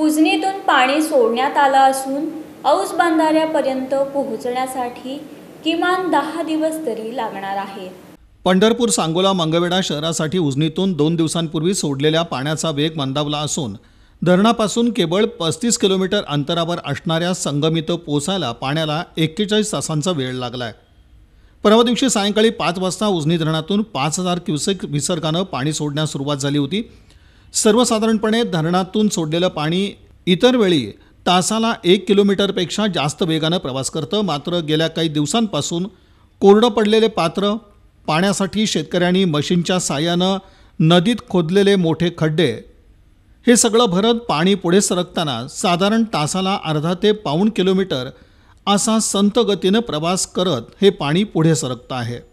उजनीतून पाणी सोडण्यात आलं असून औस बांधाऱ्यापर्यंत पोहोचण्यासाठी किमान दहा दिवस तरी लागणार आहे पंढरपूर सांगोला मंगवेडा शहरासाठी उजनीतून दोन दिवसांपूर्वी सोडलेल्या पाण्याचा वेग मंदावला असून धरणापासून केवळ पस्तीस किलोमीटर अंतरावर असणाऱ्या संगम इथं पोचायला पाण्याला एक्केचाळीस तासांचा वेळ लागला आहे परवा दिवशी सायंकाळी पाच वाजता उजनी धरणातून पाच हजार क्युसेक विसर्गानं पाणी सोडण्यास सुरुवात झाली होती सर्वसाधारणपणे धरणातून सोडलेलं पाणी इतर वेळी तासाला एक किलोमीटरपेक्षा जास्त वेगानं प्रवास करतं मात्र गेल्या काही दिवसांपासून कोरडं पडलेले पात्र पाण्यासाठी शेतकऱ्यांनी मशीनच्या साह्यानं नदीत खोदलेले मोठे खड्डे हे सगळं भरत पाणी पुढे सरकताना साधारण तासाला अर्धा ते पाऊण किलोमीटर असा संत गतीनं प्रवास करत हे पाणी पुढे सरकतं आहे